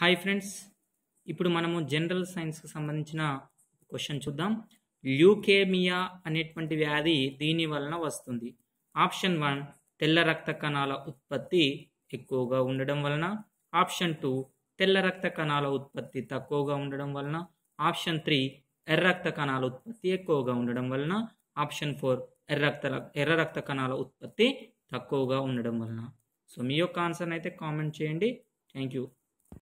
hi friends ఇప్పుడు మనము general సైన్స్కి సంబంధించిన క్వశ్చన్ చూద్దాం ల్యూకేమియా అనేటువంటి వ్యాధి దీని వలన వస్తుంది ఆప్షన్ వన్ తెల్ల రక్త కణాల ఉత్పత్తి ఎక్కువగా ఉండడం వలన ఆప్షన్ టూ తెల్ల రక్త కణాల ఉత్పత్తి తక్కువగా ఉండడం వలన ఆప్షన్ త్రీ ఎర్ర రక్త కణాల ఉత్పత్తి ఎక్కువగా ఉండడం వలన ఆప్షన్ ఫోర్ ఎర్ర రక్త ఎర్ర రక్త కణాల ఉత్పత్తి తక్కువగా ఉండడం వలన సో మీ యొక్క ఆన్సర్ అయితే కామెంట్ చేయండి థ్యాంక్ యూ